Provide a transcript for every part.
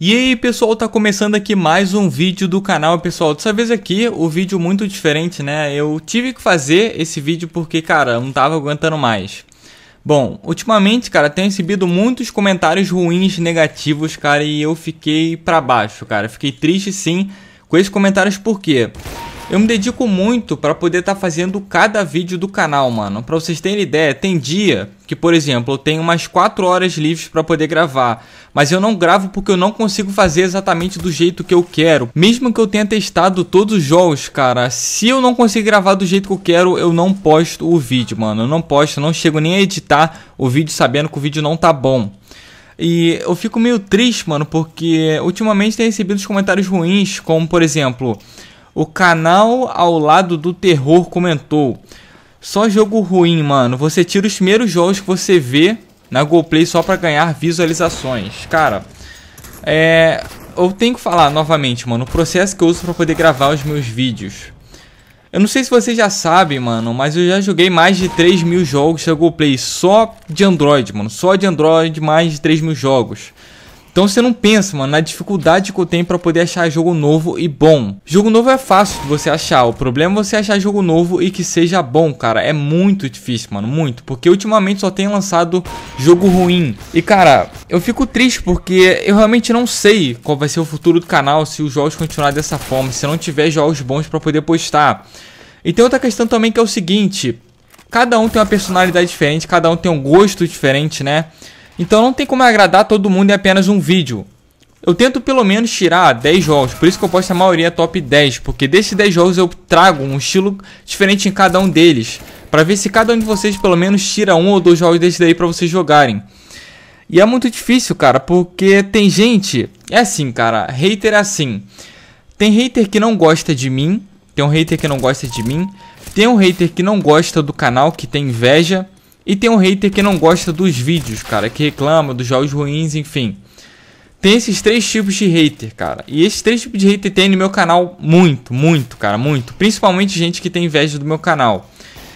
E aí pessoal, tá começando aqui mais um vídeo do canal, pessoal, dessa vez aqui o vídeo muito diferente, né, eu tive que fazer esse vídeo porque, cara, não tava aguentando mais. Bom, ultimamente, cara, tenho recebido muitos comentários ruins, negativos, cara, e eu fiquei pra baixo, cara, fiquei triste sim com esses comentários por quê? Eu me dedico muito para poder estar tá fazendo cada vídeo do canal, mano. Para vocês terem ideia, tem dia que, por exemplo, eu tenho umas 4 horas livres para poder gravar, mas eu não gravo porque eu não consigo fazer exatamente do jeito que eu quero. Mesmo que eu tenha testado todos os jogos, cara, se eu não conseguir gravar do jeito que eu quero, eu não posto o vídeo, mano. Eu não posto, não chego nem a editar o vídeo sabendo que o vídeo não tá bom. E eu fico meio triste, mano, porque ultimamente tem recebido comentários ruins, como por exemplo, o canal ao lado do terror comentou: Só jogo ruim, mano. Você tira os primeiros jogos que você vê na GoPlay só para ganhar visualizações. Cara, é. Eu tenho que falar novamente, mano, o processo que eu uso para poder gravar os meus vídeos. Eu não sei se vocês já sabem, mano, mas eu já joguei mais de 3 mil jogos da GoPlay só de Android, mano. Só de Android, mais de 3 mil jogos. Então você não pensa, mano, na dificuldade que eu tenho para poder achar jogo novo e bom. Jogo novo é fácil de você achar, o problema é você achar jogo novo e que seja bom, cara. É muito difícil, mano, muito. Porque ultimamente só tem lançado jogo ruim. E, cara, eu fico triste porque eu realmente não sei qual vai ser o futuro do canal se os jogos continuarem dessa forma, se não tiver jogos bons para poder postar. E tem outra questão também que é o seguinte, cada um tem uma personalidade diferente, cada um tem um gosto diferente, né? Então não tem como agradar todo mundo em apenas um vídeo. Eu tento pelo menos tirar 10 jogos, por isso que eu posto a maioria top 10, porque desses 10 jogos eu trago um estilo diferente em cada um deles, para ver se cada um de vocês pelo menos tira um ou dois jogos desses daí para vocês jogarem. E é muito difícil, cara, porque tem gente, é assim, cara, hater é assim. Tem hater que não gosta de mim, tem um hater que não gosta de mim, tem um hater que não gosta do canal, que tem inveja, e tem um hater que não gosta dos vídeos, cara, que reclama dos jogos ruins, enfim. Tem esses três tipos de hater, cara. E esses três tipos de hater tem no meu canal muito, muito, cara, muito. Principalmente gente que tem inveja do meu canal.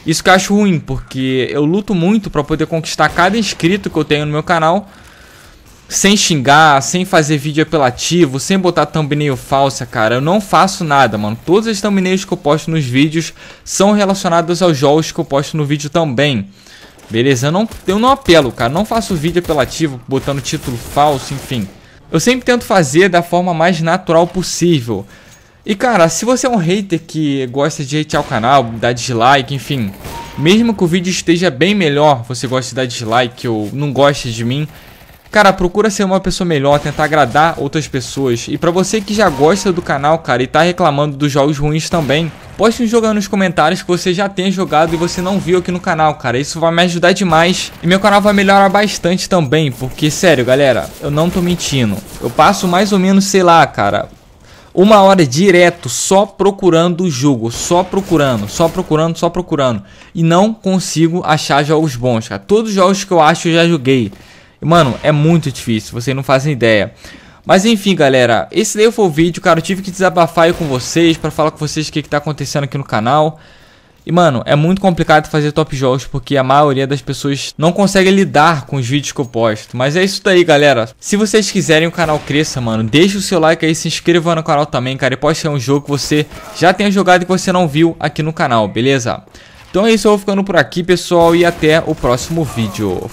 Isso que eu acho ruim, porque eu luto muito para poder conquistar cada inscrito que eu tenho no meu canal. Sem xingar, sem fazer vídeo apelativo, sem botar thumbnail falsa, cara. Eu não faço nada, mano. Todas as thumbnails que eu posto nos vídeos são relacionados aos jogos que eu posto no vídeo também. Beleza? Eu não, eu não apelo, cara. Não faço vídeo apelativo, botando título falso, enfim. Eu sempre tento fazer da forma mais natural possível. E cara, se você é um hater que gosta de hatear o canal, dar dislike, enfim... Mesmo que o vídeo esteja bem melhor, você gosta de dar dislike ou não gosta de mim... Cara, procura ser uma pessoa melhor, tentar agradar outras pessoas. E pra você que já gosta do canal, cara, e tá reclamando dos jogos ruins também... Poste um jogando nos comentários que você já tem jogado e você não viu aqui no canal, cara. Isso vai me ajudar demais. E meu canal vai melhorar bastante também, porque, sério, galera, eu não tô mentindo. Eu passo mais ou menos, sei lá, cara, uma hora direto só procurando o jogo, só procurando, só procurando, só procurando. E não consigo achar jogos bons, cara. Todos os jogos que eu acho eu já joguei. Mano, é muito difícil, vocês não fazem ideia. Mas enfim, galera, esse daí foi o vídeo, cara, eu tive que desabafar aí com vocês, pra falar com vocês o que, que tá acontecendo aqui no canal. E, mano, é muito complicado fazer top jogos porque a maioria das pessoas não consegue lidar com os vídeos que eu posto. Mas é isso daí, galera. Se vocês quiserem o canal cresça, mano, deixa o seu like aí, se inscreva no canal também, cara. E pode ser um jogo que você já tenha jogado e que você não viu aqui no canal, beleza? Então é isso, eu vou ficando por aqui, pessoal, e até o próximo vídeo.